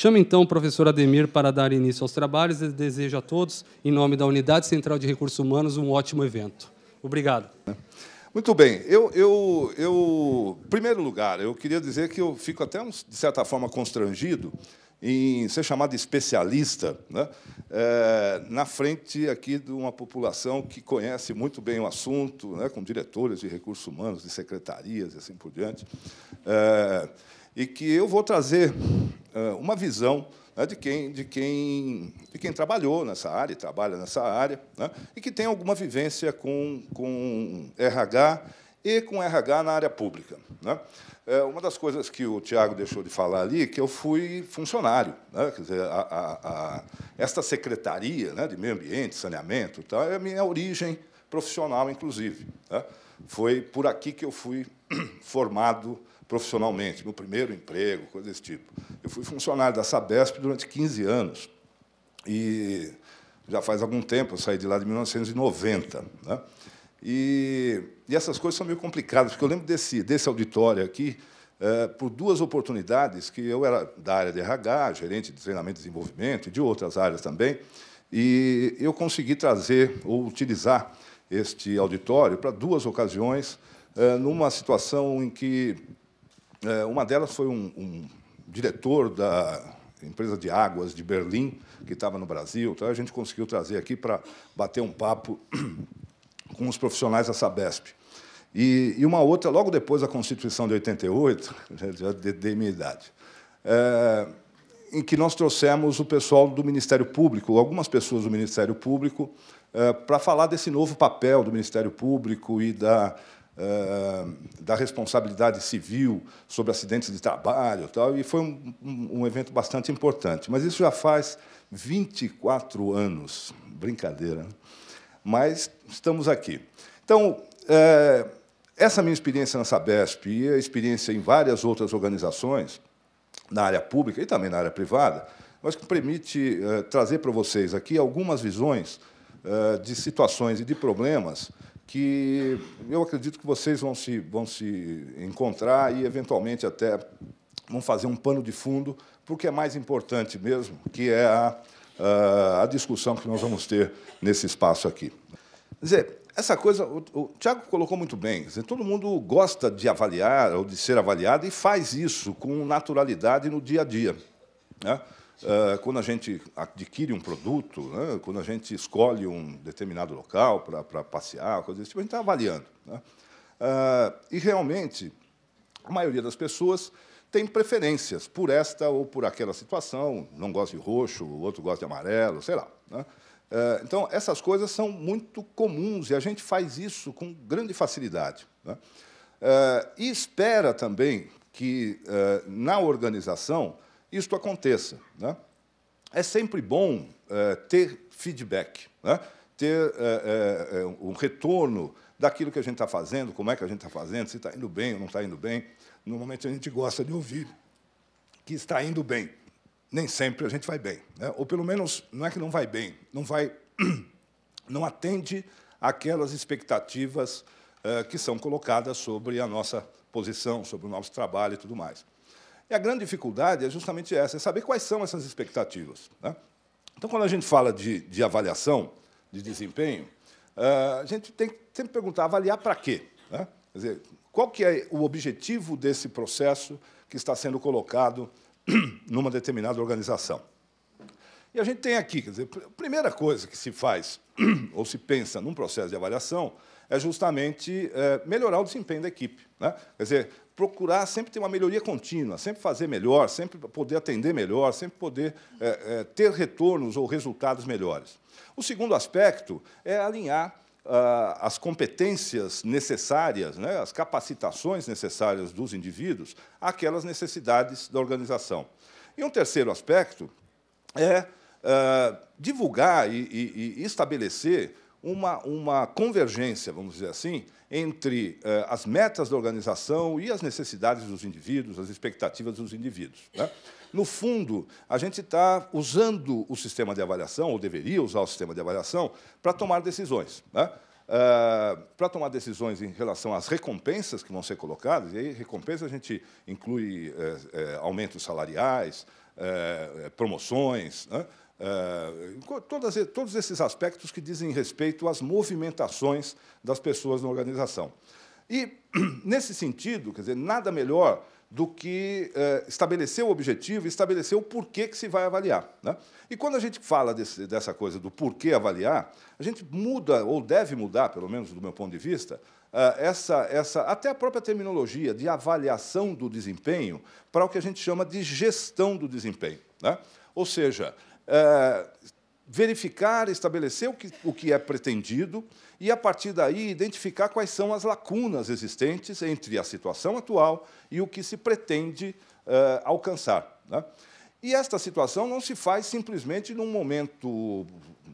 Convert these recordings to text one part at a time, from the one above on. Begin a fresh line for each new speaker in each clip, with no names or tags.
Chamo então o professor Ademir para dar início aos trabalhos e desejo a todos, em nome da Unidade Central de Recursos Humanos, um ótimo evento. Obrigado. Muito bem. Eu, eu, eu, em primeiro lugar, eu queria dizer que eu fico até, de certa forma, constrangido em ser chamado especialista né? é, na frente aqui de uma população que conhece muito bem o assunto, né? com diretores de recursos humanos, de secretarias e assim por diante. É, e que eu vou trazer eh, uma visão né, de quem, de, quem, de quem trabalhou nessa área, trabalha nessa área, né, e que tem alguma vivência com, com RH e com RH na área pública. Né. É uma das coisas que o Tiago deixou de falar ali é que eu fui funcionário. Né, quer dizer, a, a, a, esta secretaria né, de meio ambiente, saneamento, tal, é a minha origem profissional, inclusive. Né. Foi por aqui que eu fui formado profissionalmente, meu primeiro emprego, coisa desse tipo. Eu fui funcionário da Sabesp durante 15 anos e já faz algum tempo, eu saí de lá de 1990. Né? E, e essas coisas são meio complicadas, porque eu lembro desse, desse auditório aqui, é, por duas oportunidades que eu era da área de RH, gerente de treinamento e desenvolvimento, e de outras áreas também, e eu consegui trazer ou utilizar este auditório para duas ocasiões, é, numa situação em que é, uma delas foi um, um diretor da empresa de águas de Berlim, que estava no Brasil. Então, a gente conseguiu trazer aqui para bater um papo com os profissionais da Sabesp. E, e, uma outra, logo depois da Constituição de 88, né, já dei minha idade, é, em que nós trouxemos o pessoal do Ministério Público, algumas pessoas do Ministério Público, é, para falar desse novo papel do Ministério Público e da eh, da responsabilidade civil sobre acidentes de trabalho, e tal, e foi um, um, evento bastante importante. Mas isso já faz 24 anos, brincadeira, né? mas estamos aqui. Então, é, essa minha experiência na Sabesp e a experiência em várias outras organizações, na área pública e também na área privada, mas que permite eh, trazer para vocês aqui algumas visões de situações e de problemas que eu acredito que vocês vão se, vão se encontrar e, eventualmente, até vão fazer um pano de fundo para o que é mais importante mesmo, que é a, ah, a, discussão que nós vamos ter nesse espaço aqui. Quer dizer, essa coisa, o, o Tiago colocou muito bem, dizer, todo mundo gosta de avaliar ou de ser avaliado e faz isso com naturalidade no dia a dia. Né? Ah, quando a gente adquire um produto, né, quando a gente escolhe um determinado local para passear, coisa desse tipo, a gente está avaliando. Né? Uh, e realmente, a maioria das pessoas tem preferências por esta ou por aquela situação, não gosta de roxo, o outro gosta de amarelo, sei lá. Né? Ah, então, essas coisas são muito comuns e a gente faz isso com grande facilidade. Né? e espera também que, na organização, isto aconteça. Né? É sempre bom é, ter feedback, né? ter é, é, é um retorno daquilo que a gente está fazendo, como é que a gente está fazendo, se está indo bem ou não está indo bem. Normalmente a gente gosta de ouvir que está indo bem. Nem sempre a gente vai bem. Né? Ou pelo menos não é que não vai bem, não vai. não atende aquelas expectativas é, que são colocadas sobre a nossa posição, sobre o nosso trabalho e tudo mais. E a grande dificuldade é justamente essa, é saber quais são essas expectativas. Né? Então, quando a gente fala de, de avaliação, de desempenho, eh, a gente tem que sempre perguntar, avaliar para quê? Né? Quer dizer, qual que é o objetivo desse processo que está sendo colocado numa determinada organização? E a gente tem aqui, quer dizer, a primeira coisa que se faz ou se pensa num processo de avaliação é justamente é, melhorar o desempenho da equipe. Né? Quer dizer, procurar sempre ter uma melhoria contínua, sempre fazer melhor, sempre poder atender melhor, sempre poder é, é, ter retornos ou resultados melhores. O segundo aspecto é alinhar ah, as competências necessárias, né, as capacitações necessárias dos indivíduos àquelas necessidades da organização. E um terceiro aspecto é ah, divulgar e, e, e, estabelecer uma, uma convergência, vamos dizer assim, entre uh, as metas da organização e as necessidades dos indivíduos, as expectativas dos indivíduos. Né? No fundo, a gente está usando o sistema de avaliação, ou deveria usar o sistema de avaliação, para tomar decisões. Né? Uh, ah, para tomar decisões em relação às recompensas que vão ser colocadas, e aí recompensa a gente inclui eh, eh, aumentos salariais, eh, promoções, né? Ah, todas, todos esses aspectos que dizem respeito às movimentações das pessoas na organização. E, nesse sentido, quer dizer, nada melhor do que eh, estabelecer o objetivo e estabelecer o porquê que se vai avaliar. Né? E quando a gente fala desse, dessa coisa do porquê avaliar, a gente muda, ou deve mudar, pelo menos do meu ponto de vista, ah, essa, essa, até a própria terminologia de avaliação do desempenho para o que a gente chama de gestão do desempenho. Né? Ou seja, é, verificar, estabelecer o que, o que é pretendido e, a partir daí, identificar quais são as lacunas existentes entre a situação atual e o que se pretende é, alcançar. Né? E esta situação não se faz simplesmente num momento,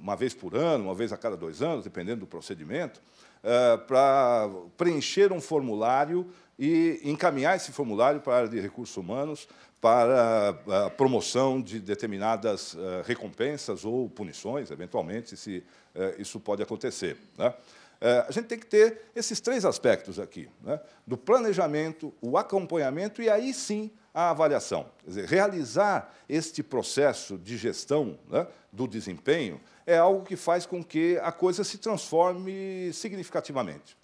uma vez por ano, uma vez a cada dois anos, dependendo do procedimento, é, para preencher um formulário e encaminhar esse formulário para a área de recursos humanos para a promoção de determinadas eh, recompensas ou punições, eventualmente, se eh, isso pode acontecer. Né? Eh, a gente tem que ter esses três aspectos aqui: né? do planejamento, o acompanhamento e aí sim a avaliação. Quer dizer, realizar este processo de gestão né, do desempenho é algo que faz com que a coisa se transforme significativamente.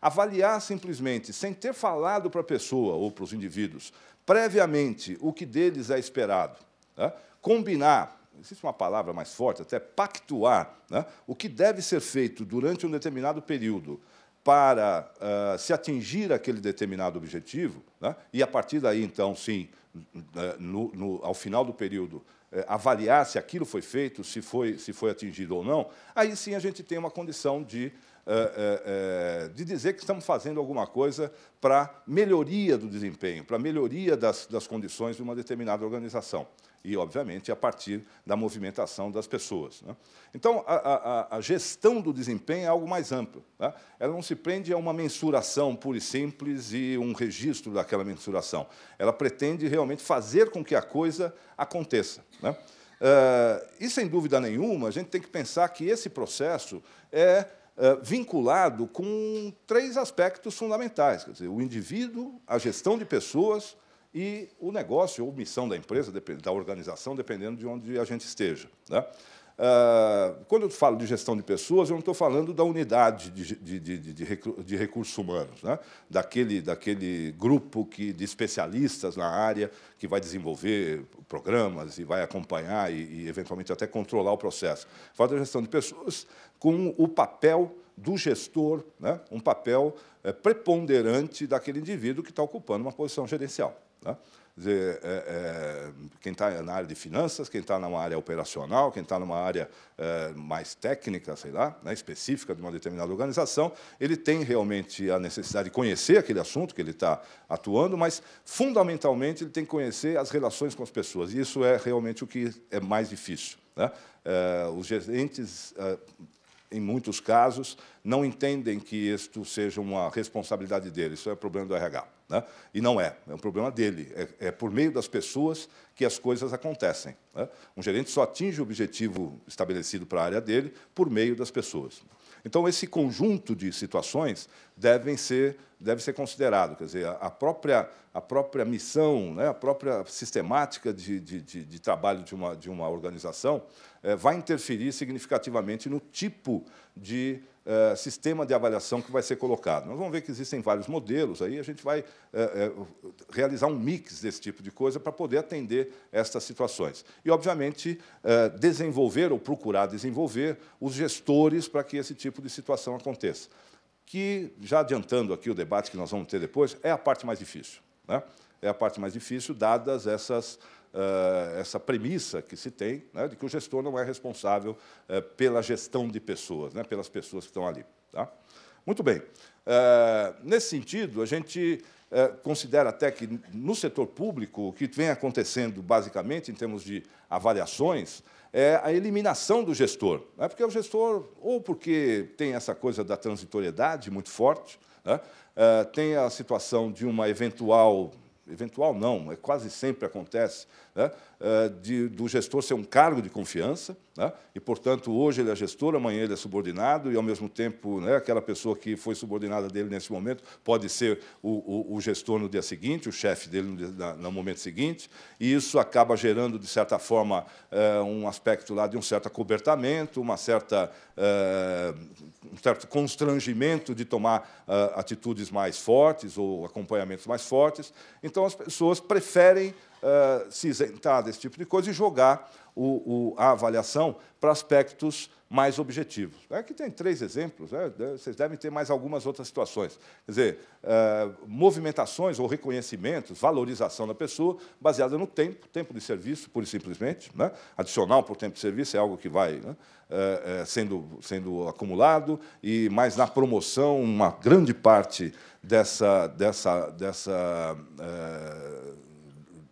Avaliar simplesmente, sem ter falado para a pessoa ou para os indivíduos, previamente o que deles é esperado, né? combinar, existe uma palavra mais forte, até pactuar, né? o que deve ser feito durante um determinado período para uh, se atingir aquele determinado objetivo, né? e a partir daí, então, sim, eh, no, no, ao final do período, eh, avaliar se aquilo foi feito, se foi, se foi atingido ou não, aí sim a gente tem uma condição de eh, eh, eh, de dizer que estamos fazendo alguma coisa para melhoria do desempenho, para melhoria das, das condições de uma determinada organização e, obviamente, a partir da movimentação das pessoas. Né? Então, a, a, a, gestão do desempenho é algo mais amplo. Né? Ela não se prende a uma mensuração pura e simples e um registro daquela mensuração. Ela pretende realmente fazer com que a coisa aconteça. Né? Uh, e, sem dúvida nenhuma, a gente tem que pensar que esse processo é eh, vinculado com três aspectos fundamentais: quer dizer, o indivíduo, a gestão de pessoas e o negócio ou missão da empresa, da organização, dependendo de onde a gente esteja. Né? Ah, quando eu falo de gestão de pessoas, eu não estou falando da unidade de, de, de, de recursos humanos, né? daquele, daquele grupo que, de especialistas na área que vai desenvolver programas e vai acompanhar e, e eventualmente, até controlar o processo. Eu falo da gestão de pessoas com o papel do gestor, né? um papel eh, preponderante daquele indivíduo que está ocupando uma posição gerencial. Né? dizer, é, é, quem está na área de finanças, quem está numa área operacional, quem está numa área é, mais técnica, sei lá, né, específica de uma determinada organização, ele tem realmente a necessidade de conhecer aquele assunto que ele está atuando, mas, fundamentalmente, ele tem que conhecer as relações com as pessoas. E isso é realmente o que é mais difícil. Né? É, os gerentes é, em muitos casos, não entendem que isto seja uma responsabilidade dele. Isso é problema do RH. Né? E não é, é um problema dele. É, é, por meio das pessoas que as coisas acontecem. Né? Um gerente só atinge o objetivo estabelecido para a área dele por meio das pessoas. Então, esse conjunto de situações devem ser, deve ser considerado. Quer dizer, a própria, a própria missão, né, a própria sistemática de, de, de, de trabalho de uma, de uma organização é, vai interferir significativamente no tipo de eh, sistema de avaliação que vai ser colocado. Nós vamos ver que existem vários modelos, aí a gente vai eh, eh, realizar um mix desse tipo de coisa para poder atender estas situações. E, obviamente, desenvolver ou procurar desenvolver os gestores para que esse tipo de situação aconteça. Que, já adiantando aqui o debate que nós vamos ter depois, é a parte mais difícil. Né? É a parte mais difícil, dadas essas eh, essa premissa que se tem né, de que o gestor não é responsável eh, pela gestão de pessoas, né, pelas pessoas que estão ali. Tá? Muito bem. Eh, nesse sentido, a gente considera até que no setor público, o que vem acontecendo basicamente em termos de avaliações é a eliminação do gestor. Né? Porque o gestor, ou porque tem essa coisa da transitoriedade muito forte, né? tem a situação de uma eventual eventual não, é quase sempre acontece, né, eh, de, do gestor ser um cargo de confiança, né, e, portanto, hoje ele é gestor, amanhã ele é subordinado, e, ao mesmo tempo, né, aquela pessoa que foi subordinada dele nesse momento pode ser o, o, o gestor no dia seguinte, o chefe dele no, no, momento seguinte, e isso acaba gerando, de certa forma, é, um aspecto lá de um certo acobertamento, uma certa, é, um certo constrangimento de tomar é, atitudes mais fortes ou acompanhamentos mais fortes. Então, as pessoas preferem eh, se isentar desse tipo de coisa e jogar o, o, a avaliação para aspectos mais objetivos. Aqui é tem três exemplos, né? vocês devem ter mais algumas outras situações. Quer dizer, uh, movimentações ou reconhecimentos, valorização da pessoa, baseada no tempo, tempo de serviço, pura e simplesmente. Né? Adicional por tempo de serviço é algo que vai né? uh, sendo, sendo acumulado, e mais na promoção, uma grande parte dessa. dessa, dessa uh,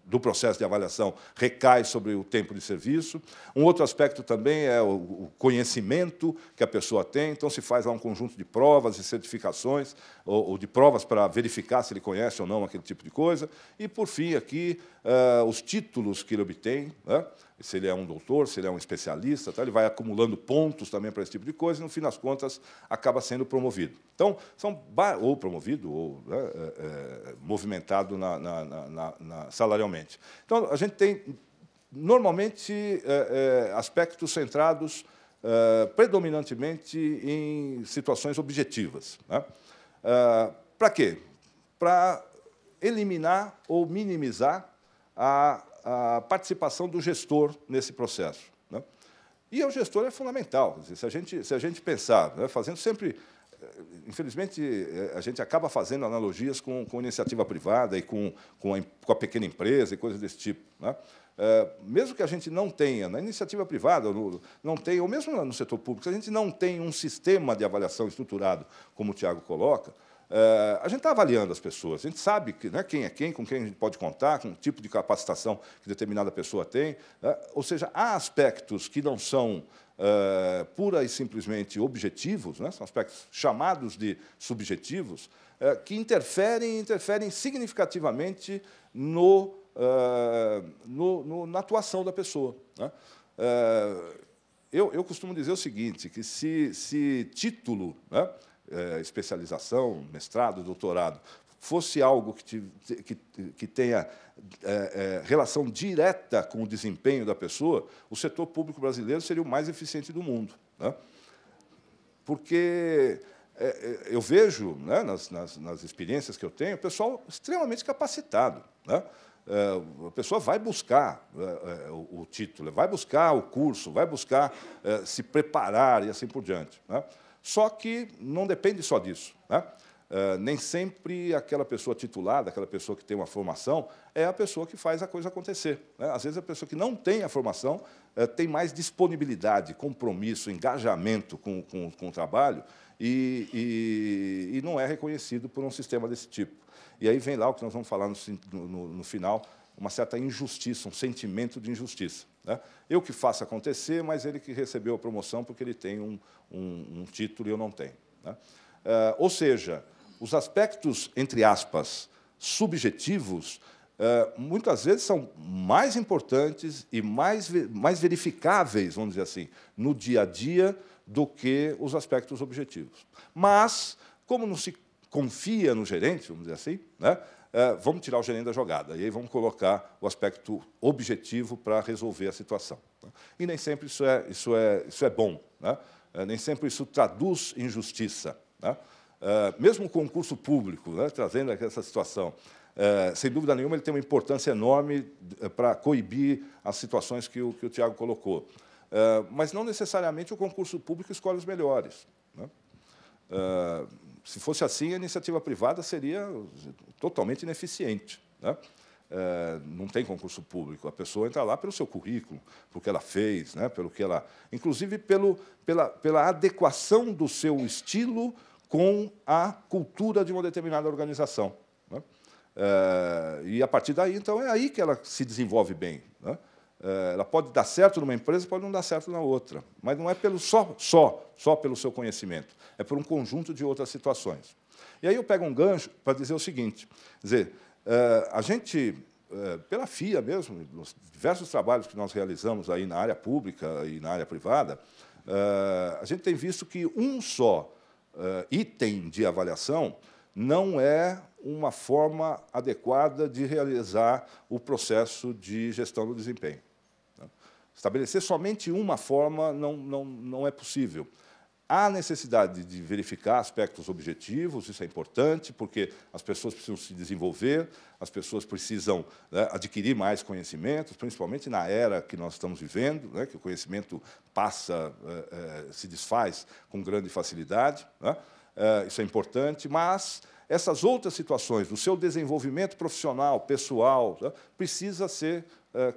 do processo de avaliação recai sobre o tempo de serviço. Um outro aspecto também é o conhecimento que a pessoa tem, então se faz lá um conjunto de provas e certificações, ou, de provas para verificar se ele conhece ou não aquele tipo de coisa. E, por fim, aqui, eh, os títulos que ele obtém. Né? se ele é um doutor, se ele é um especialista, tá? ele vai acumulando pontos também para esse tipo de coisa e, no fim das contas, acaba sendo promovido. Então, são ou promovido ou né, é, é, movimentado na, na, na, na, salarialmente. Então, a gente tem, normalmente, é, é aspectos centrados é, predominantemente em situações objetivas. Né? É, para quê? Para eliminar ou minimizar a a participação do gestor nesse processo. Né? E o gestor é fundamental. Se a gente, se a gente pensar, né, fazendo sempre. Eh, infelizmente, eh, a gente acaba fazendo analogias com, com iniciativa privada e com, com, a, com a pequena empresa e coisas desse tipo. Né? É, mesmo que a gente não tenha, na iniciativa privada, no, não tenha, ou mesmo no setor público, se a gente não tem um sistema de avaliação estruturado, como o Tiago coloca, Uh, a gente está avaliando as pessoas, a gente sabe que, né, quem é quem, com quem a gente pode contar, com o tipo de capacitação que determinada pessoa tem. Né? Ou seja, há aspectos que não são uh, pura e simplesmente objetivos, né? são aspectos chamados de subjetivos, uh, que interferem interferem significativamente no, no, no, na atuação da pessoa. Né? Eu, eu, costumo dizer o seguinte, que se, se título... Né? eh, especialização, mestrado, doutorado, fosse algo que, te, que, que tenha eh, relação direta com o desempenho da pessoa, o setor público brasileiro seria o mais eficiente do mundo. Né? Porque eu vejo, né, nas, nas, nas, experiências que eu tenho, o pessoal extremamente capacitado. Né? a pessoa vai buscar o, título, vai buscar o curso, vai buscar se preparar e assim por diante. Né? Só que não depende só disso. Né? Eh, nem sempre aquela pessoa titulada, aquela pessoa que tem uma formação, é a pessoa que faz a coisa acontecer. Né? Às vezes, a pessoa que não tem a formação eh, tem mais disponibilidade, compromisso, engajamento com, com, com o trabalho e, e, e, não é reconhecido por um sistema desse tipo. E aí vem lá o que nós vamos falar no, no, no final, uma certa injustiça, um sentimento de injustiça. Né? Eu que faço acontecer, mas ele que recebeu a promoção porque ele tem um, um, um título e eu não tenho. Né? Uh, ou seja, os aspectos, entre aspas, subjetivos, uh, muitas vezes são mais importantes e mais, mais verificáveis, vamos dizer assim, no dia a dia do que os aspectos objetivos. Mas, como não se confia no gerente, vamos dizer assim, né? É, vamos tirar o gerente da jogada, e aí vamos colocar o aspecto objetivo para resolver a situação. Né? E nem sempre isso é, isso é, isso é bom, né? É, nem sempre isso traduz injustiça Né? É, mesmo o concurso público, né, trazendo essa situação, sem dúvida nenhuma, ele tem uma importância enorme para coibir as situações que o, que o Tiago colocou. Mas não necessariamente o concurso público escolhe os melhores. Né? Se fosse assim, a iniciativa privada seria totalmente ineficiente. Né? É, não tem concurso público. A pessoa entra lá pelo seu currículo, pelo que ela fez, né, pelo que ela, inclusive pelo, pela, pela adequação do seu estilo com a cultura de uma determinada organização. Né? É, e a partir daí, então, é aí que ela se desenvolve bem. Né? Eh, ela pode dar certo numa empresa, pode não dar certo na outra. Mas não é pelo só, só, só pelo seu conhecimento. É por um conjunto de outras situações. E aí eu pego um gancho para dizer o seguinte: dizer, eh, a gente, eh, pela FIA mesmo, nos diversos trabalhos que nós realizamos aí na área pública e na área privada, a gente tem visto que um só item de avaliação não é uma forma adequada de realizar o processo de gestão do desempenho. Estabelecer somente uma forma não, não, não é possível. Há necessidade de verificar aspectos objetivos, isso é importante, porque as pessoas precisam se desenvolver, as pessoas precisam né, adquirir mais conhecimentos, principalmente na era que nós estamos vivendo, né, que o conhecimento passa, é, é, se desfaz com grande facilidade. Né, é, isso é importante, mas essas outras situações, do seu desenvolvimento profissional, pessoal, né, precisa ser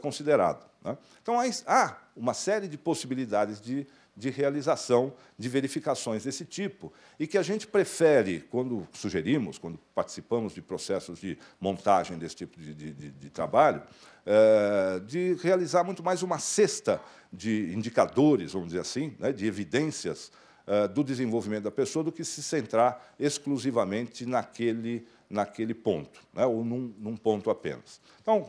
considerado. Né? Então, há uma série de possibilidades de, de realização de verificações desse tipo, e que a gente prefere, quando sugerimos, quando participamos de processos de montagem desse tipo de, de, de trabalho, é, de realizar muito mais uma cesta de indicadores, vamos dizer assim, né, de evidências é, do desenvolvimento da pessoa, do que se centrar exclusivamente naquele, naquele ponto, né, ou num, num ponto apenas. Então,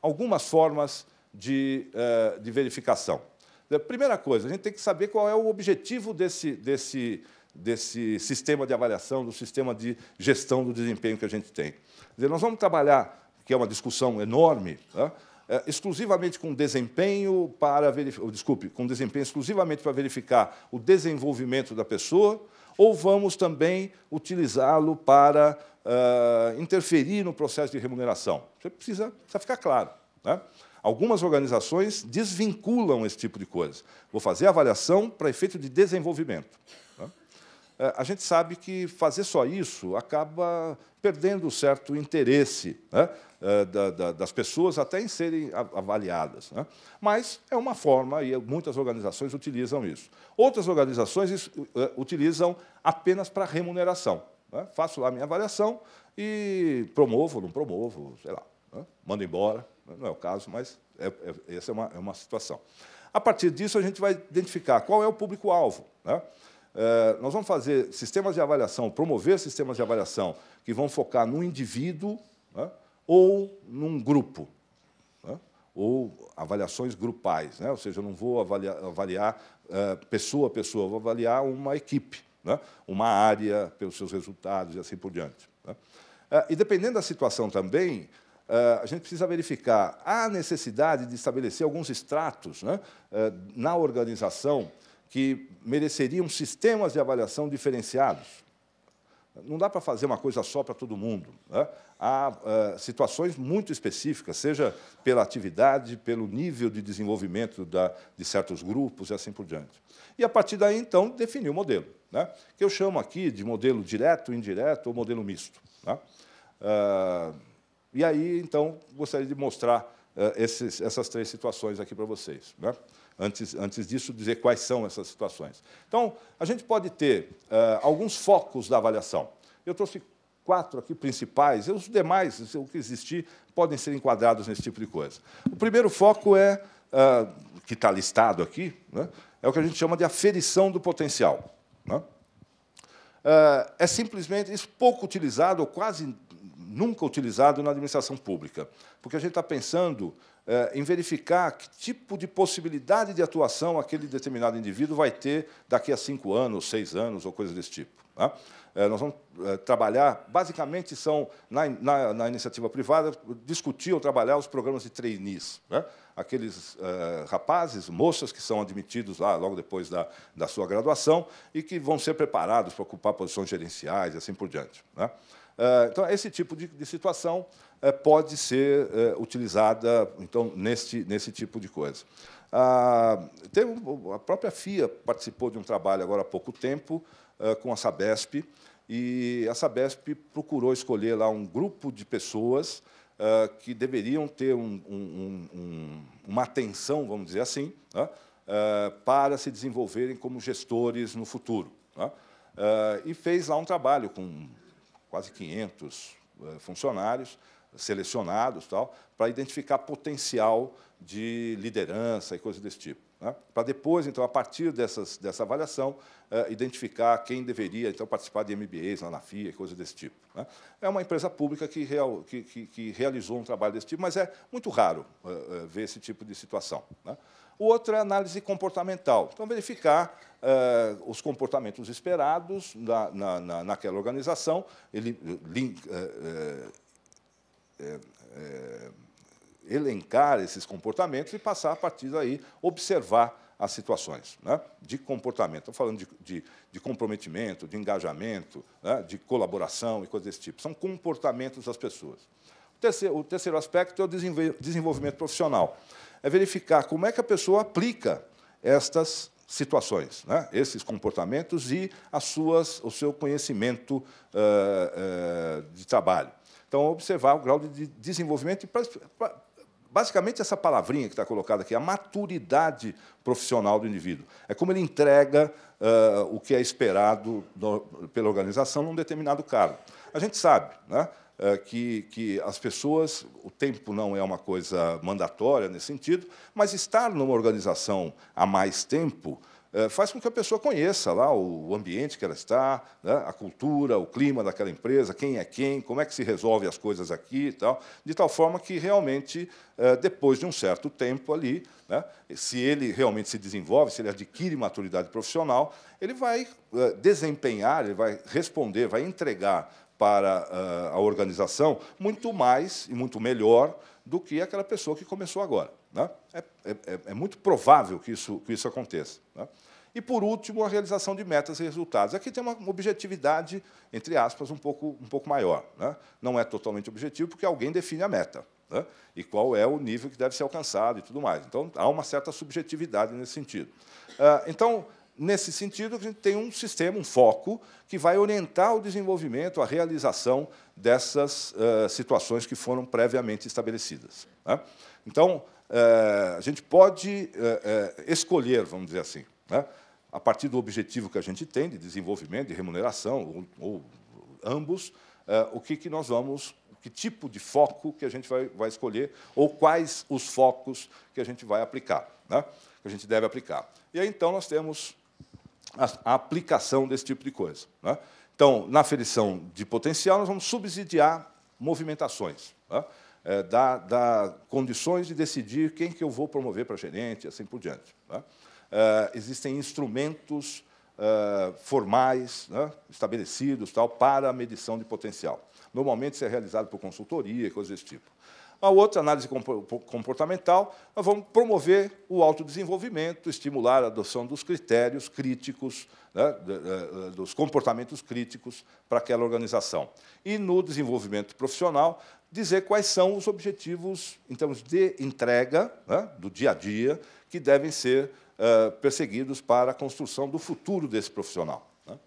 algumas formas de, eh, de verificação. Então, primeira coisa, a gente tem que saber qual é o objetivo desse, desse, desse sistema de avaliação, do sistema de gestão do desempenho que a gente tem. Dizer, nós vamos trabalhar, que é uma discussão enorme, né, eh, exclusivamente com desempenho para verificar, desculpe, com desempenho exclusivamente para verificar o desenvolvimento da pessoa, ou vamos também utilizá-lo para uh, interferir no processo de remuneração? Você precisa, precisa ficar claro. Né? Algumas organizações desvinculam esse tipo de coisa. Vou fazer avaliação para efeito de desenvolvimento. Tá? É, a gente sabe que fazer só isso acaba perdendo certo interesse né? é, das pessoas até em serem avaliadas. Né? Mas é uma forma, e muitas organizações utilizam isso. Outras organizações é, utilizam apenas para remuneração. Né? Faço lá a minha avaliação e promovo, não promovo, sei lá, mando embora não é o caso, mas é, é, essa é uma, é uma situação. A partir disso, a gente vai identificar qual é o público-alvo. Né? É, nós vamos fazer sistemas de avaliação, promover sistemas de avaliação que vão focar no indivíduo né? ou num grupo, né? ou avaliações grupais. Né? Ou seja, eu não vou avaliar, avaliar é, pessoa a pessoa, vou avaliar uma equipe, né? uma área pelos seus resultados e assim por diante. Né? É, e dependendo da situação também, ah, a gente precisa verificar a necessidade de estabelecer alguns estratos né, ah, na organização que mereceriam sistemas de avaliação diferenciados. Não dá para fazer uma coisa só para todo mundo. Né? Há uh, situações muito específicas, seja pela atividade, pelo nível de desenvolvimento da, de certos grupos e assim por diante. E a partir daí, então, definir o modelo, né? que eu chamo aqui de modelo direto, indireto ou modelo misto. Né? Uh, e aí, então, gostaria de mostrar uh, esses, essas três situações aqui para vocês. Né? Antes, antes disso, dizer quais são essas situações. Então, a gente pode ter uh, alguns focos da avaliação. Eu trouxe quatro aqui principais, e os demais, o que existir, podem ser enquadrados nesse tipo de coisa. O primeiro foco é, uh, que está listado aqui, né? é o que a gente chama de aferição do potencial. Né? é simplesmente isso pouco utilizado, ou quase nunca utilizado na administração pública, porque a gente está pensando é, em verificar que tipo de possibilidade de atuação aquele determinado indivíduo vai ter daqui a cinco anos, seis anos ou coisa desse tipo. Tá? É, nós vamos é, trabalhar, basicamente, são, na, na, na, iniciativa privada, discutir ou trabalhar os programas de trainees. Né? Aqueles é, rapazes, moças que são admitidos lá logo depois da, da sua graduação e que vão ser preparados para ocupar posições gerenciais e assim por diante. Né? Ah, então, esse tipo de, de situação eh, pode ser eh, utilizada então, nesse nesse tipo de coisa. Ah, a própria FIA participou de um trabalho agora há pouco tempo ah, com a Sabesp, e a Sabesp procurou escolher lá um grupo de pessoas que deveriam ter um, um, um, uma atenção, vamos dizer assim, né, para se desenvolverem como gestores no futuro. Né, e fez lá um trabalho com quase 500 eh, funcionários selecionados tal para identificar potencial de liderança e coisas desse tipo. Né? Para depois, então, a partir dessas, dessa avaliação, eh, identificar quem deveria então participar de MBAs lá na FIA e coisas desse tipo. Né? É uma empresa pública que, real, que, que, que, realizou um trabalho desse tipo, mas é muito raro eh, ver esse tipo de situação. Né? O análise comportamental. Então, verificar eh, os comportamentos esperados na, na, na naquela organização, ele, eh, link, eh, elencar esses comportamentos e passar a partir daí observar as situações né, de comportamento. Estou falando de, de, de comprometimento, de engajamento, né, de colaboração e coisas desse tipo. São comportamentos das pessoas. Terceiro, o terceiro aspecto é o desenvolvimento profissional. É verificar como é que a pessoa aplica estas situações, né? esses comportamentos e as suas, o seu conhecimento uh, uh, de trabalho. Então, observar o grau de desenvolvimento e, basicamente, essa palavrinha que está colocada aqui, a maturidade profissional do indivíduo. É como ele entrega uh, o que é esperado do, pela organização num determinado cargo. A gente sabe, né? Eh, que, que as pessoas, o tempo não é uma coisa mandatória nesse sentido, mas estar numa organização há mais tempo eh, faz com que a pessoa conheça lá o ambiente que ela está, né, a cultura, o clima daquela empresa, quem é quem, como é que se resolve as coisas aqui e tal, de tal forma que realmente, eh, depois de um certo tempo ali, né, se ele realmente se desenvolve, se ele adquire maturidade profissional, ele vai desempenhar, ele vai responder, vai entregar para ah, a organização muito mais e muito melhor do que aquela pessoa que começou agora. Né? É, é, é, é, muito provável que isso, que isso aconteça. Né? E, por último, a realização de metas e resultados. Aqui tem uma objetividade, entre aspas, um pouco, um pouco maior. Né? Não é totalmente objetivo, porque alguém define a meta né? e qual é o nível que deve ser alcançado e tudo mais. Então, há uma certa subjetividade nesse sentido. Ah, então, nesse sentido, a gente tem um sistema, um foco, que vai orientar o desenvolvimento, a realização dessas uh, situações que foram previamente estabelecidas. Né? Então, uh, a gente pode uh, escolher, vamos dizer assim, né? a partir do objetivo que a gente tem de desenvolvimento, de remuneração, ou, ou ambos, o que, que nós vamos que tipo de foco que a gente vai, vai, escolher ou quais os focos que a gente vai aplicar, né? que a gente deve aplicar. E aí, então, nós temos a, aplicação desse tipo de coisa. Né? Então, na aferição de potencial, nós vamos subsidiar movimentações, né? é, dar, dar, condições de decidir quem que eu vou promover para gerente, assim por diante. Né? É, existem instrumentos é, formais, né? estabelecidos, tal, para a medição de potencial. Normalmente, isso é realizado por consultoria, coisas desse tipo. A outra, análise comportamental, nós vamos promover o autodesenvolvimento, estimular a adoção dos critérios críticos, né, eh, eh, dos comportamentos críticos para aquela organização. E no desenvolvimento profissional, dizer quais são os objetivos, em termos de entrega né, do dia a dia, que devem ser uh, perseguidos para a construção do futuro desse profissional. Né.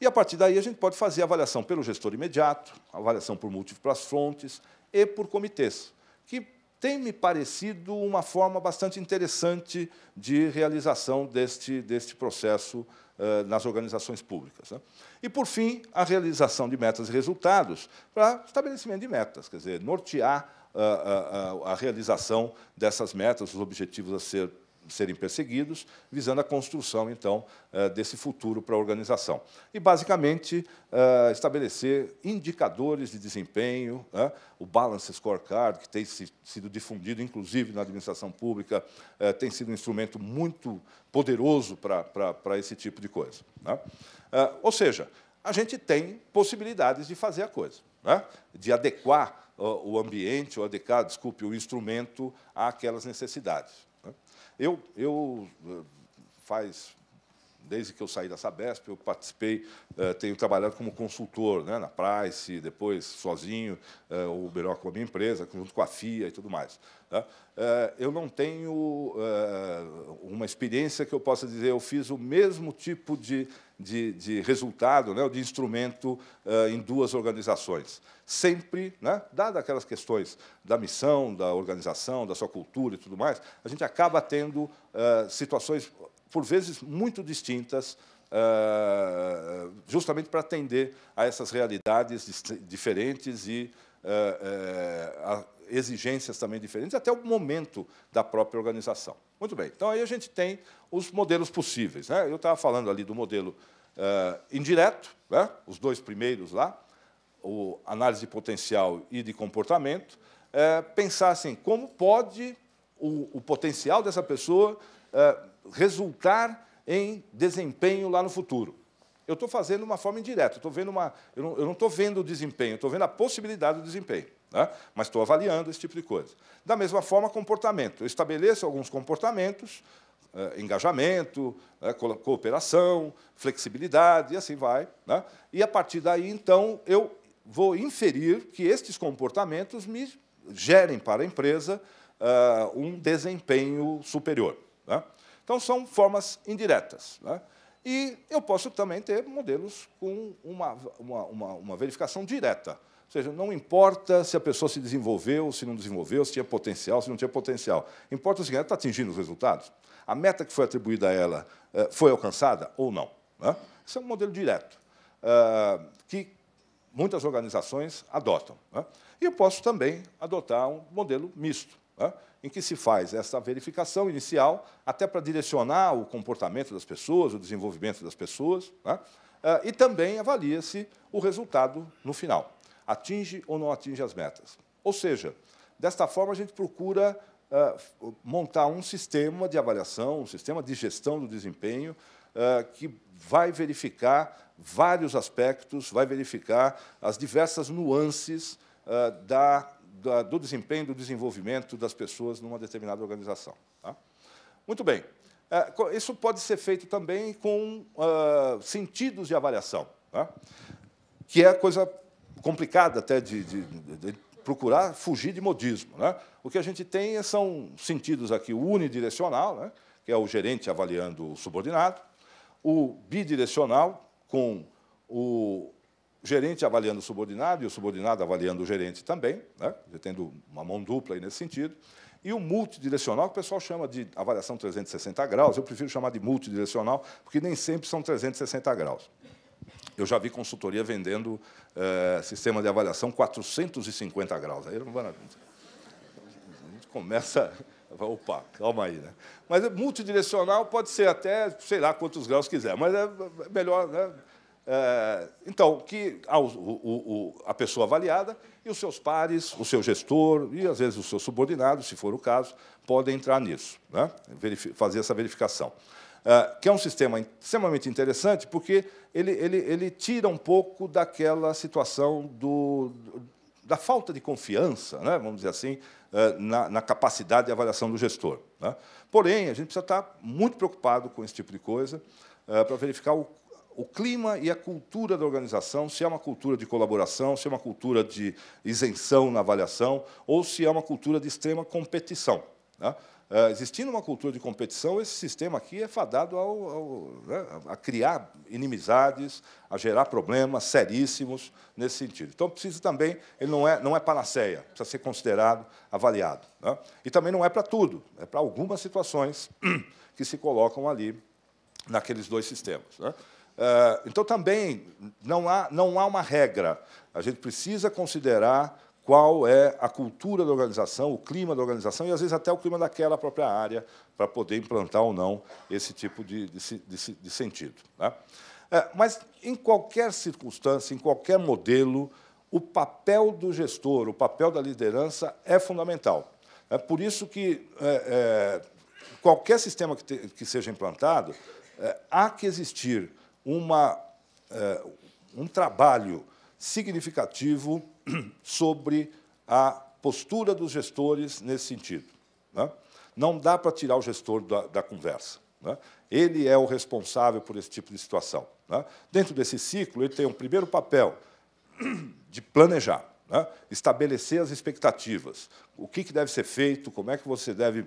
E a partir daí a gente pode fazer avaliação pelo gestor imediato, avaliação por múltiplas fontes e por comitês, que tem me parecido uma forma bastante interessante de realização deste, deste processo eh, nas organizações públicas. Né? E, por fim, a realização de metas e resultados para estabelecimento de metas, quer dizer, nortear a, ah, a, ah, ah, a, realização dessas metas, os objetivos a ser serem perseguidos, visando a construção, então, eh, desse futuro para a organização. E, basicamente, eh, estabelecer indicadores de desempenho, né, o Balance Scorecard, que tem sido difundido, inclusive, na administração pública, eh, tem sido um instrumento muito poderoso para, para, para esse tipo de coisa. Né. Ou seja, a gente tem possibilidades de fazer a coisa, né, de adequar o ambiente, ou adequar, desculpe, o instrumento àquelas necessidades. Eu, eu eh, faz desde que eu saí da Sabesp, eu participei, eh, tenho trabalhado como consultor né, na Price, depois sozinho, eh, ou melhor, com a minha empresa, junto com a FIA e tudo mais. Tá? Eh, eu não tenho uma experiência que eu possa dizer, eu fiz o mesmo tipo de de, de resultado, né, de instrumento uh, em duas organizações. Sempre, né, dada aquelas questões da missão, da organização, da sua cultura e tudo mais, a gente acaba tendo uh, situações, por vezes, muito distintas Uh, justamente para atender a essas realidades diferentes e uh, uh, exigências também diferentes, até o momento da própria organização. Muito bem, então aí a gente tem os modelos possíveis. Né? Eu estava falando ali do modelo uh, indireto, né? os dois primeiros lá, o análise de potencial e de comportamento, é, pensar assim, como pode o, o potencial dessa pessoa eh, resultar em desempenho lá no futuro. Eu estou fazendo de uma forma indireta, eu, vendo uma, eu não estou vendo o desempenho, estou vendo a possibilidade do desempenho. Tá? Mas estou avaliando esse tipo de coisa. Da mesma forma, comportamento. Eu estabeleço alguns comportamentos, eh, engajamento, eh, cooperação, flexibilidade, e assim vai. Né? E, a partir daí, então, eu vou inferir que estes comportamentos me gerem para a empresa eh, um desempenho superior. Né? Então, são formas indiretas. Né? E eu posso também ter modelos com uma, uma, uma, uma verificação direta seja, não importa se a pessoa se desenvolveu, se não desenvolveu, se tinha potencial, se não tinha potencial. Importa se ela está atingindo os resultados? A meta que foi atribuída a ela eh, foi alcançada ou não? Esse é um modelo direto eh, que muitas organizações adotam. E eu posso também adotar um modelo misto, em que se faz essa verificação inicial, até para direcionar o comportamento das pessoas, o desenvolvimento das pessoas, eh, e também avalia-se o resultado no final atinge ou não atinge as metas. Ou seja, desta forma a gente procura uh, montar um sistema de avaliação, um sistema de gestão do desempenho uh, que vai verificar vários aspectos, vai verificar as diversas nuances uh, da, da, do desempenho, do desenvolvimento das pessoas numa determinada organização. Tá? Muito bem. É, isso pode ser feito também com sentidos de avaliação, tá? que é a coisa complicado até de, de, de, procurar fugir de modismo. Né? O que a gente tem são sentidos aqui unidirecional, né? que é o gerente avaliando o subordinado, o bidirecional, com o gerente avaliando o subordinado e o subordinado avaliando o gerente também, né? tendo uma mão dupla aí nesse sentido, e o multidirecional, que o pessoal chama de avaliação 360 graus, eu prefiro chamar de multidirecional, porque nem sempre são 360 graus. Eu já vi consultoria vendendo eh, sistema de avaliação 450 graus. Aí não a gente começa. Opa, calma aí. Né? Mas multidirecional pode ser até sei lá quantos graus quiser, mas é, é melhor. Né? É, então, que a, o, o, a pessoa avaliada e os seus pares, o seu gestor e, às vezes, o seu subordinado, se for o caso, podem entrar nisso, né? fazer essa verificação. Ah, que é um sistema extremamente interessante, porque ele, ele, ele tira um pouco daquela situação do, da falta de confiança, né, vamos dizer assim, ah, na, na, capacidade de avaliação do gestor. Né? Porém, a gente precisa estar muito preocupado com esse tipo de coisa ah, para verificar o, o clima e a cultura da organização, se é uma cultura de colaboração, se é uma cultura de isenção na avaliação, ou se é uma cultura de extrema competição. Né? Uh, existindo uma cultura de competição, esse sistema aqui é fadado ao, ao, né, a criar inimizades, a gerar problemas seríssimos nesse sentido. Então, precisa também, ele não é, não é panaceia, precisa ser considerado, avaliado. Né? E também não é para tudo, é para algumas situações que se colocam ali naqueles dois sistemas. Né? Uh, então, também não há, não há uma regra. A gente precisa considerar qual é a cultura da organização, o clima da organização e, às vezes, até o clima daquela própria área, para poder implantar ou não esse tipo de, de, de, de sentido. Né? É, mas, em qualquer circunstância, em qualquer modelo, o papel do gestor, o papel da liderança é fundamental. É por isso que é, é, qualquer sistema que, te, que seja implantado, é, há que existir uma, é, um trabalho significativo sobre a postura dos gestores nesse sentido. Né? Não dá para tirar o gestor da, da conversa. Né? Ele é o responsável por esse tipo de situação. Né? Dentro desse ciclo, ele tem um primeiro papel de planejar, estabelecer as expectativas, o que, que deve ser feito, como é que você deve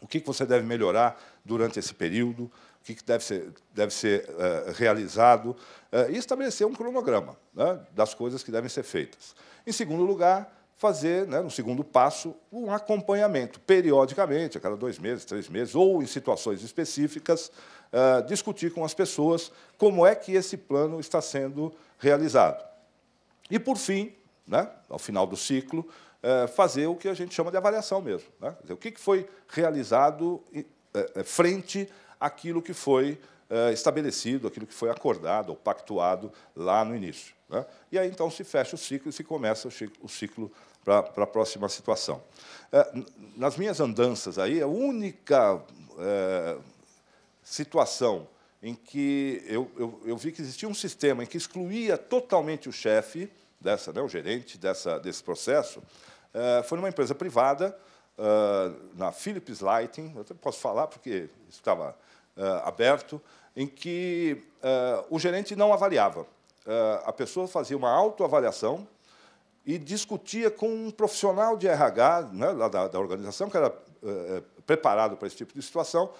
o que você deve melhorar durante esse período, o que deve ser, deve ser eh, realizado, eh, e estabelecer um cronograma né, das coisas que devem ser feitas. Em segundo lugar, fazer, né, no segundo passo, um acompanhamento, periodicamente, a cada dois meses, três meses, ou em situações específicas, eh, discutir com as pessoas como é que esse plano está sendo realizado. E, por fim, né, ao final do ciclo, eh, fazer o que a gente chama de avaliação mesmo. Né? Dizer, o que foi realizado eh, eh, frente àquilo que foi estabelecido, aquilo que foi acordado ou pactuado lá no início. Né? E aí, então, se fecha o ciclo e se começa o ciclo para a próxima situação. Nas minhas andanças aí, a única situação em que eu, eu, eu, vi que existia um sistema em que excluía totalmente o chefe dessa, né, o gerente dessa, desse processo, eh, foi numa empresa privada, uh, na Philips Lighting, eu posso falar porque isso estava eh, aberto, em que o gerente não avaliava. a pessoa fazia uma autoavaliação e discutia com um profissional de RH né, da, da, organização, que era preparado para esse tipo de situação,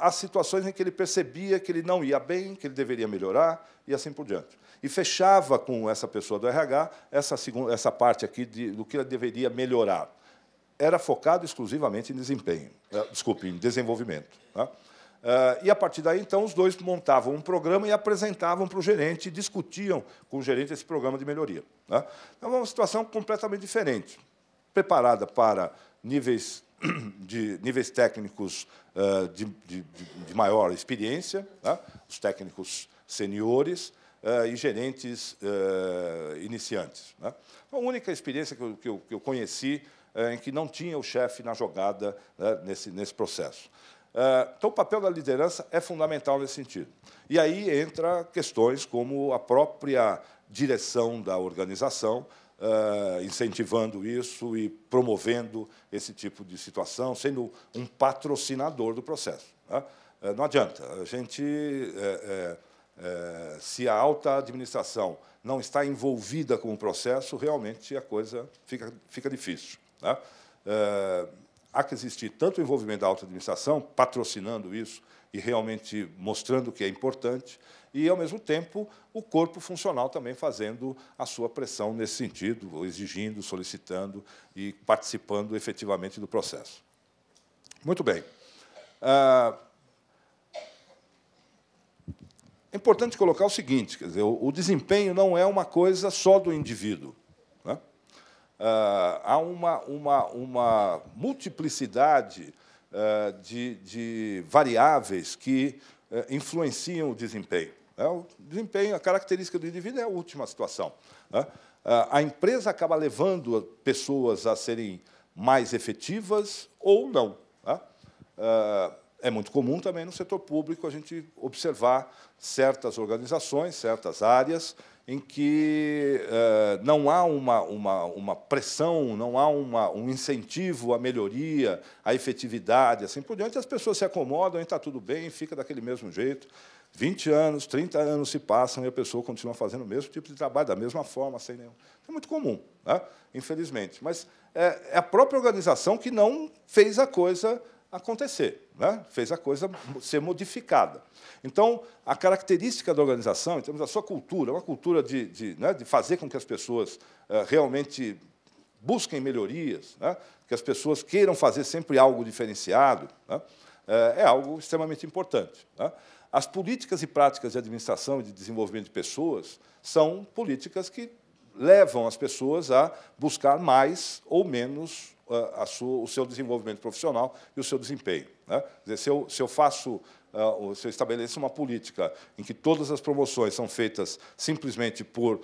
as eh, situações em que ele percebia que ele não ia bem, que ele deveria melhorar e assim por diante. E fechava com essa pessoa do RH essa, segunda, essa parte aqui de, do que ele deveria melhorar. Era focado exclusivamente em desempenho, eh, desculpe, em desenvolvimento. Tá? Eh, e a partir daí, então, os dois montavam um programa e apresentavam para o gerente, discutiam com o gerente esse programa de melhoria. Tá? Então, é uma situação completamente diferente, preparada para níveis de níveis técnicos eh, de, de, de, maior experiência, né? os técnicos seniores eh, e gerentes eh, iniciantes. Né? A única experiência que eu, que eu, que eu conheci em que não tinha o chefe na jogada né, nesse, nesse processo. Então, o papel da liderança é fundamental nesse sentido. E aí entra questões como a própria direção da organização, ah, incentivando isso e promovendo esse tipo de situação, sendo um patrocinador do processo. Tá? Eh, não adianta. A gente, é, é, se a alta administração não está envolvida com o processo, realmente a coisa fica, fica difícil. É, há que existir tanto o envolvimento da alta administração, patrocinando isso e realmente mostrando que é importante, e, ao mesmo tempo, o corpo funcional também fazendo a sua pressão nesse sentido, exigindo, solicitando e participando efetivamente do processo. Muito bem. Ah, é importante colocar o seguinte, quer dizer, o desempenho não é uma coisa só do indivíduo. Uh, há uma, uma, uma multiplicidade uh, de, de, variáveis que uh, influenciam o desempenho. Né? O desempenho, a característica do indivíduo é a última situação. Né? Ah, a empresa acaba levando pessoas a serem mais efetivas ou não. Né? é muito comum também no setor público a gente observar certas organizações, certas áreas, em que eh, não há uma, uma, uma pressão, não há uma, um incentivo à melhoria, à efetividade, assim por diante, as pessoas se acomodam, está tudo bem, fica daquele mesmo jeito. 20 anos, 30 anos se passam e a pessoa continua fazendo o mesmo tipo de trabalho, da mesma forma, sem nenhum. É muito comum, né? infelizmente. Mas é, é a própria organização que não fez a coisa acontecer, né? fez a coisa ser modificada. Então, a característica da organização, em termos da sua cultura, uma cultura de, de, né, de fazer com que as pessoas eh, realmente busquem melhorias, né, que as pessoas queiram fazer sempre algo diferenciado, né? eh, é algo extremamente importante. Né? As políticas e práticas de administração e de desenvolvimento de pessoas são políticas que levam as pessoas a buscar mais ou menos uh, ah, sua, o seu desenvolvimento profissional e o seu desempenho. Né? Dizer, se, eu, se eu faço uh, se eu estabeleço uma política em que todas as promoções são feitas simplesmente por uh,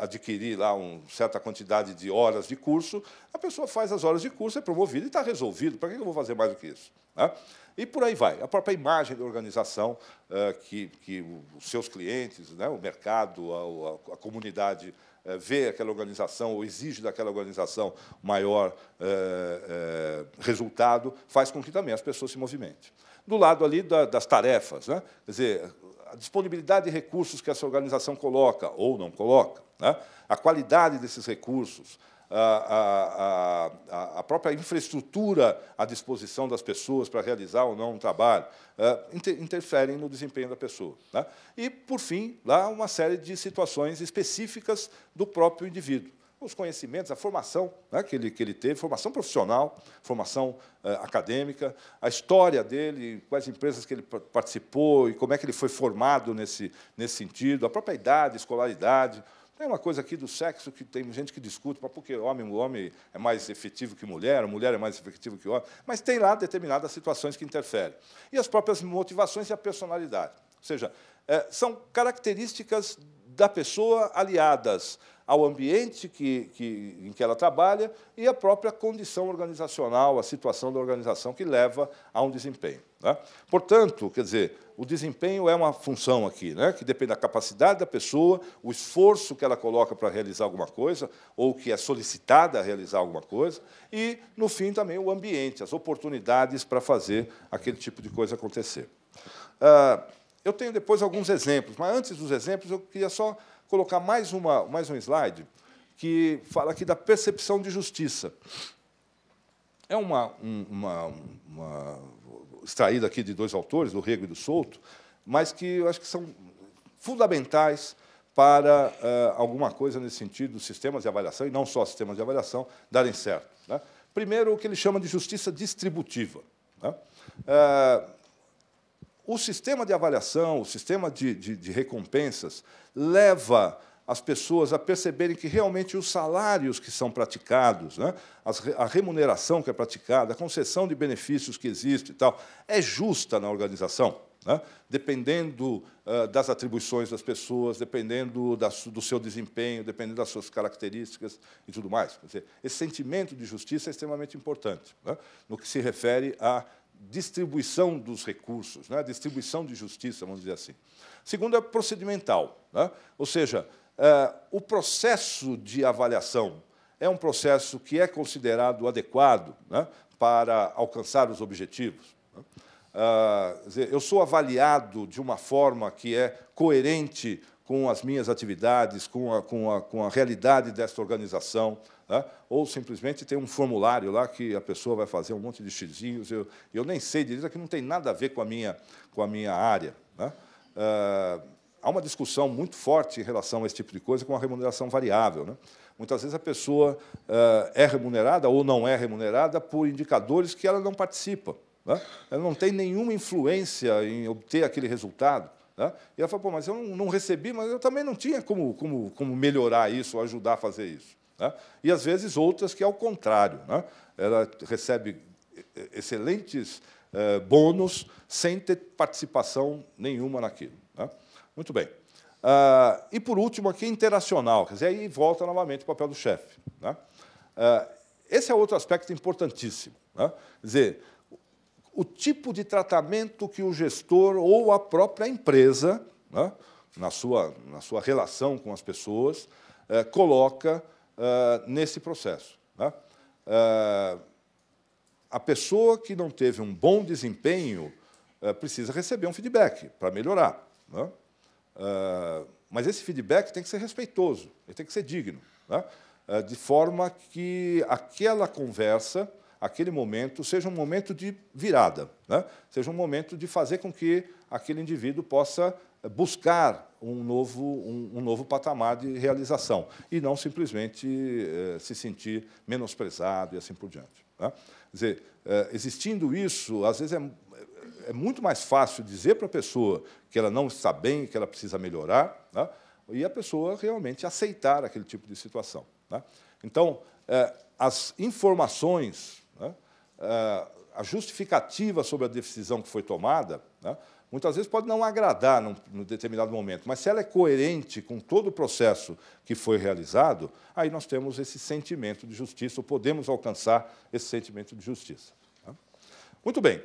adquirir lá uma certa quantidade de horas de curso, a pessoa faz as horas de curso, é promovida e está resolvido. Para que eu vou fazer mais do que isso? Né? E por aí vai. A própria imagem da organização uh, que, que os seus clientes, né, o mercado, a, a, a comunidade eh, vê aquela organização ou exige daquela organização maior é, é, resultado, faz com que também as pessoas se movimentem. Do lado ali da, das tarefas, né? quer dizer, a disponibilidade de recursos que essa organização coloca ou não coloca, né? a qualidade desses recursos, a, a, a própria infraestrutura à disposição das pessoas para realizar ou não um trabalho, eh, interferem no desempenho da pessoa. Né? E, por fim, lá uma série de situações específicas do próprio indivíduo os conhecimentos, a formação né, que, ele, que ele teve, formação profissional, formação eh, acadêmica, a história dele, quais empresas que ele participou e como é que ele foi formado nesse, nesse sentido, a própria idade, escolaridade, tem uma coisa aqui do sexo que tem gente que discute, porque homem, homem é mais efetivo que mulher, a mulher é mais efetiva que o homem, mas tem lá determinadas situações que interferem. E as próprias motivações e a personalidade. Ou seja, é, são características da pessoa aliadas ao ambiente que, que, em que ela trabalha e a própria condição organizacional, a situação da organização que leva a um desempenho. Né? Portanto, quer dizer, o desempenho é uma função aqui, né? que depende da capacidade da pessoa, o esforço que ela coloca para realizar alguma coisa, ou que é solicitada a realizar alguma coisa, e, no fim, também o ambiente, as oportunidades para fazer aquele tipo de coisa acontecer. Ah, eu tenho depois alguns exemplos, mas antes dos exemplos, eu queria só colocar mais, uma, mais um slide que fala aqui da percepção de justiça. É uma, uma, uma extraído aqui de dois autores, do Rego e do Souto, mas que eu acho que são fundamentais para uh, alguma coisa nesse sentido, sistemas de avaliação, e não só sistemas de avaliação, darem certo. Né? Primeiro, o que ele chama de justiça distributiva. Né? Uh, o sistema de avaliação, o sistema de, de, de recompensas, leva as pessoas a perceberem que realmente os salários que são praticados, né, a remuneração que é praticada, a concessão de benefícios que existe e tal, é justa na organização. Né? dependendo uh, das atribuições das pessoas, dependendo da, do seu desempenho, dependendo das suas características e tudo mais. Dizer, esse sentimento de justiça é extremamente importante né? no que se refere à distribuição dos recursos, né? distribuição de justiça, vamos dizer assim. Segundo, é procedimental, né? ou seja, Uh, o processo de avaliação é um processo que é considerado adequado né, para alcançar os objetivos. Uh, dizer, eu sou avaliado de uma forma que é coerente com as minhas atividades, com a, com a, com a realidade desta organização, né? ou simplesmente tem um formulário lá que a pessoa vai fazer um monte de xizinhos, eu, eu nem sei direito, é que não tem nada a ver com a minha, com a minha área. Né? Uh, há uma discussão muito forte em relação a esse tipo de coisa com a remuneração variável. Né? Muitas vezes a pessoa uh, é remunerada ou não é remunerada por indicadores que ela não participa. Né? Ela não tem nenhuma influência em obter aquele resultado. Né? E ela fala, Pô, mas eu não, recebi, mas eu também não tinha como, como, como melhorar isso, ajudar a fazer isso. Né? E, às vezes, outras que é o contrário. Né? Ela recebe eh, excelentes eh, bônus sem ter participação nenhuma naquilo. Muito bem. Uh, e por último, aqui interacional, quer dizer, aí volta novamente o papel do chefe. Né? Uh, esse é outro aspecto importantíssimo. Né? Quer dizer, o tipo de tratamento que o gestor ou a própria empresa, né, na, sua, na sua relação com as pessoas, uh, coloca eh, nesse processo. Né? Eh, a pessoa que não teve um bom desempenho precisa receber um feedback para melhorar. Né? Ah, mas esse feedback tem que ser respeitoso, ele tem que ser digno, né? uh, de forma que aquela conversa, aquele momento, seja um momento de virada, né? seja um momento de fazer com que aquele indivíduo possa eh, buscar um novo, um, um novo patamar de realização e não simplesmente uh, se sentir menosprezado e assim por diante. Né? Quer dizer, eh, existindo isso, às vezes é é muito mais fácil dizer para a pessoa que ela não está bem, que ela precisa melhorar, né? e a pessoa realmente aceitar aquele tipo de situação. Né? Então, é, as informações, né? É, a justificativa sobre a decisão que foi tomada, né, muitas vezes pode não agradar num, num, determinado momento, mas se ela é coerente com todo o processo que foi realizado, aí nós temos esse sentimento de justiça, ou podemos alcançar esse sentimento de justiça. Né. Muito bem.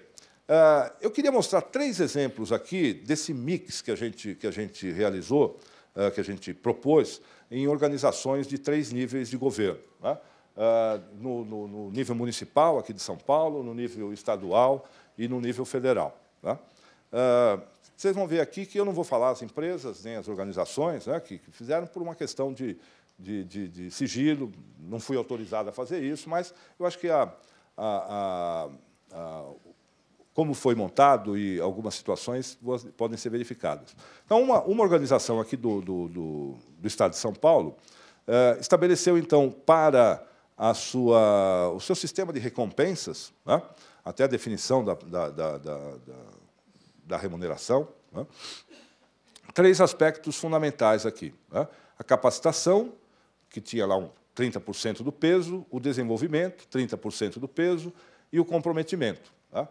Ah, eu queria mostrar três exemplos aqui desse mix que a gente, que a gente realizou, uh, que a gente propôs, em organizações de três níveis de governo. Né? Uh, no, no, no, nível municipal, aqui de São Paulo, no nível estadual e no nível federal. Né? vocês vão ver aqui que eu não vou falar as empresas nem as organizações né, que, fizeram por uma questão de, de, de, de, sigilo, não fui autorizado a fazer isso, mas eu acho que a, a, a, como foi montado e algumas situações podem ser verificadas. Então, uma, uma organização aqui do, do, do, do, Estado de São Paulo eh, estabeleceu, então, para a sua, o seu sistema de recompensas, né, até a definição da, da, da, da, da remuneração, né, três aspectos fundamentais aqui. Né, a capacitação, que tinha lá um 30% do peso, o desenvolvimento, 30% do peso, e o comprometimento. Tá?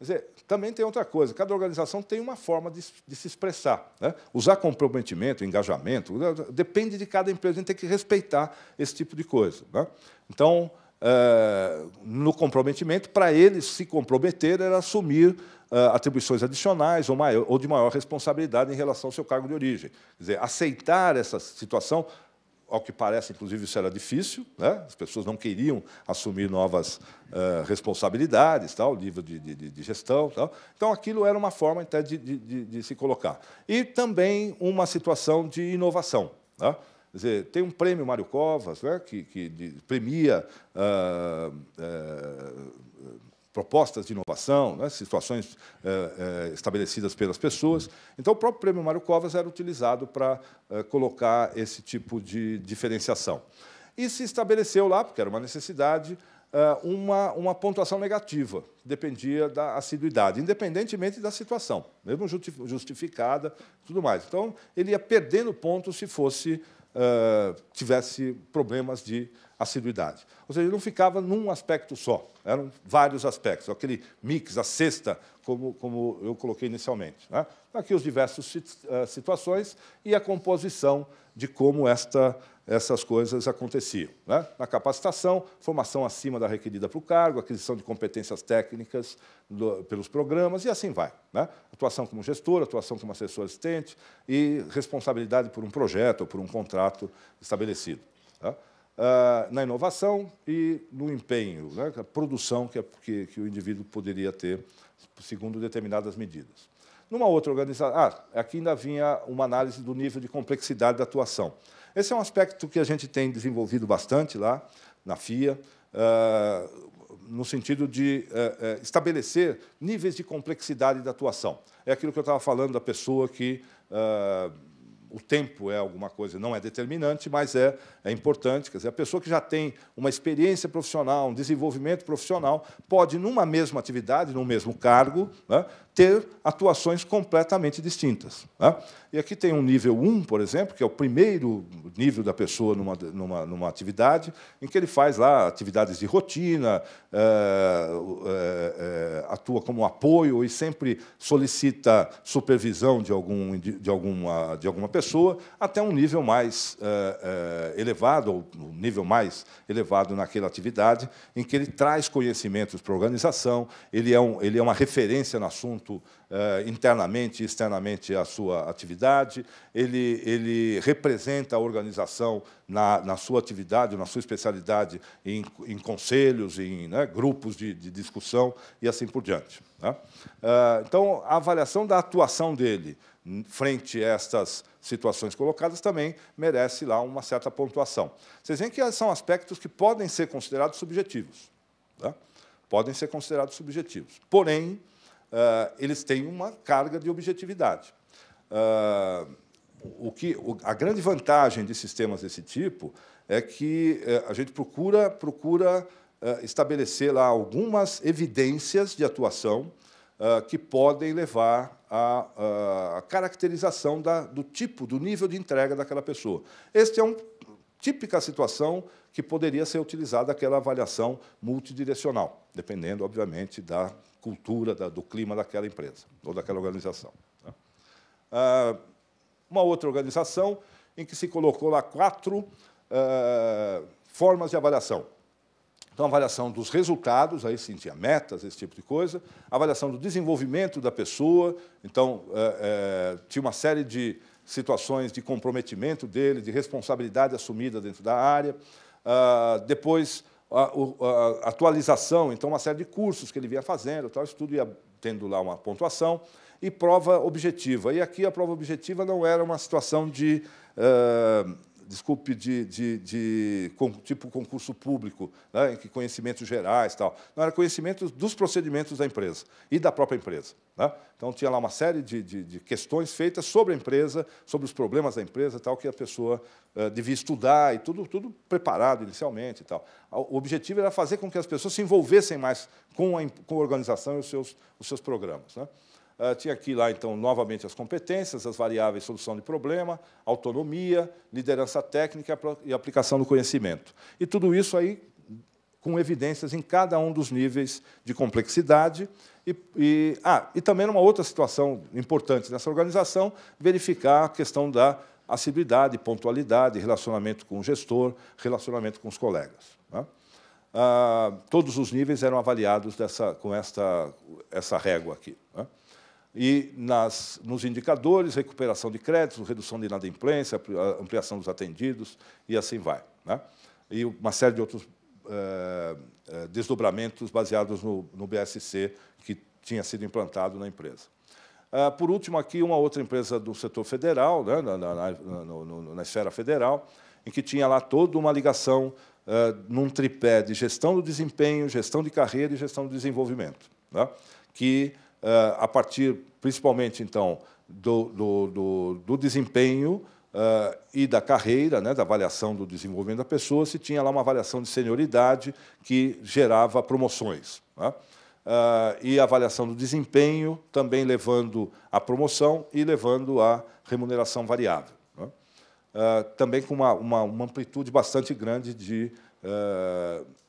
Quer dizer, também tem outra coisa, cada organização tem uma forma de, de se expressar. Né? Usar comprometimento, engajamento, né? depende de cada empresa, a gente tem que respeitar esse tipo de coisa. Né? Então, é, no comprometimento, para eles se comprometer era assumir é, atribuições adicionais ou, maior, ou de maior responsabilidade em relação ao seu cargo de origem. Quer dizer, aceitar essa situação ao que parece, inclusive, isso era difícil. Né? As pessoas não queriam assumir novas uh, responsabilidades, tal, nível de, de, de, gestão. Tal. Então, aquilo era uma forma até de, de se colocar. E também uma situação de inovação. Né? Quer dizer, tem um prêmio Mário Covas, né, que, que premia uh, uh, propostas de inovação, né, situações eh, eh, estabelecidas pelas pessoas. Então, o próprio prêmio Mário Covas era utilizado para eh, colocar esse tipo de diferenciação. E se estabeleceu lá, porque era uma necessidade, eh, uma, uma pontuação negativa, dependia da assiduidade, independentemente da situação, mesmo justificada tudo mais. Então, ele ia perdendo pontos se fosse eh, tivesse problemas de assiduidade. Ou seja, não ficava num aspecto só, eram vários aspectos, aquele mix, a cesta, como, como eu coloquei inicialmente. Né? Tá aqui os diversos eh, situações e a composição de como esta, essas coisas aconteciam. Né? Na capacitação, formação acima da requerida para o cargo, aquisição de competências técnicas do, pelos programas e assim vai. Né? Atuação como gestor, atuação como assessor assistente e responsabilidade por um projeto ou por um contrato estabelecido. Tá? Ah, na inovação e no empenho, né? a produção que, é, que, que o indivíduo poderia ter segundo determinadas medidas. Numa outra organização, ah, aqui ainda vinha uma análise do nível de complexidade da atuação. Esse é um aspecto que a gente tem desenvolvido bastante lá na FIA, ah, no sentido de eh, eh, estabelecer níveis de complexidade da atuação. É aquilo que eu estava falando da pessoa que ah, o tempo é alguma coisa, não é determinante, mas é, é importante. Quer dizer, a pessoa que já tem uma experiência profissional, um desenvolvimento profissional, pode, numa mesma atividade, num mesmo cargo, né, ter atuações completamente distintas. Né? E aqui tem um nível 1, por exemplo, que é o primeiro nível da pessoa numa, numa, numa atividade, em que ele faz lá atividades de rotina, é, é, atua como apoio e sempre solicita supervisão de, algum, de, alguma, de alguma pessoa, até um nível mais elevado, ou um nível mais elevado naquela atividade, em que ele traz conhecimentos para a organização, ele é, um, ele é uma referência no assunto muito eh, internamente e externamente a sua atividade, ele, ele representa a organização na, na sua atividade, na sua especialidade em, em conselhos, em né, grupos de, de, discussão e assim por diante. Né? Eh, então, a avaliação da atuação dele frente a estas situações colocadas também merece lá uma certa pontuação. Vocês veem que são aspectos que podem ser considerados subjetivos. Né? Podem ser considerados subjetivos. Porém, ah, eles têm uma carga de objetividade. Ah, o que, a grande vantagem de sistemas desse tipo é que eh, a gente procura, procura eh, estabelecer lá algumas evidências de atuação ah, que podem levar à, à caracterização da, do tipo, do nível de entrega daquela pessoa. Este é um típica situação que poderia ser utilizada aquela avaliação multidirecional, dependendo, obviamente, da cultura, da, do clima daquela empresa ou daquela organização. Né? Ah, uma outra organização em que se colocou lá quatro ah, formas de avaliação. Então, avaliação dos resultados, aí sim tinha metas, esse tipo de coisa, avaliação do desenvolvimento da pessoa, então, eh, eh, tinha uma série de situações de comprometimento dele, de responsabilidade assumida dentro da área. Uh, depois, a, a, atualização, então, uma série de cursos que ele via fazendo, tal, isso tudo ia tendo lá uma pontuação, e prova objetiva. E aqui a prova objetiva não era uma situação de uh, desculpe, de, de, de com, tipo concurso público, né, que conhecimentos gerais tal. Não, era conhecimento dos procedimentos da empresa e da própria empresa. Né? Então, tinha lá uma série de, de, de, questões feitas sobre a empresa, sobre os problemas da empresa tal, que a pessoa eh, devia estudar e tudo, tudo preparado inicialmente. Tal. O objetivo era fazer com que as pessoas se envolvessem mais com a, com a organização e os seus, os seus programas. Né? Ah, tinha aqui lá, então, novamente as competências, as variáveis solução de problema, autonomia, liderança técnica e aplicação do conhecimento. E tudo isso aí com evidências em cada um dos níveis de complexidade. E, e, ah, e também uma outra situação importante nessa organização, verificar a questão da assiduidade, pontualidade, relacionamento com o gestor, relacionamento com os colegas. Né? Ah, todos os níveis eram avaliados dessa, com esta, essa régua aqui. Né? e nas, nos indicadores, recuperação de créditos, redução de inadimplência, ampliação dos atendidos e assim vai. Né? E uma série de outros eh, eh, desdobramentos baseados no, no, BSC que tinha sido implantado na empresa. Ah, por último, aqui, uma outra empresa do setor federal, né, na, na, no, na, esfera federal, em que tinha lá toda uma ligação ah, num tripé de gestão do desempenho, gestão de carreira e gestão do desenvolvimento, né, que eh, a partir, principalmente, então, do, do, do, do desempenho Uh, e da carreira, né, da avaliação do desenvolvimento da pessoa, se tinha lá uma avaliação de senioridade que gerava promoções. Né? Uh, e a avaliação do desempenho também levando à promoção e levando à remuneração variável. Né? Uh, também com uma, uma, uma, amplitude bastante grande de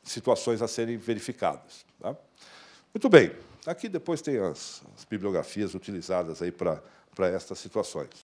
situações a serem verificadas. Tá? Muito bem. Aqui depois tem as, as bibliografias utilizadas aí para estas situações.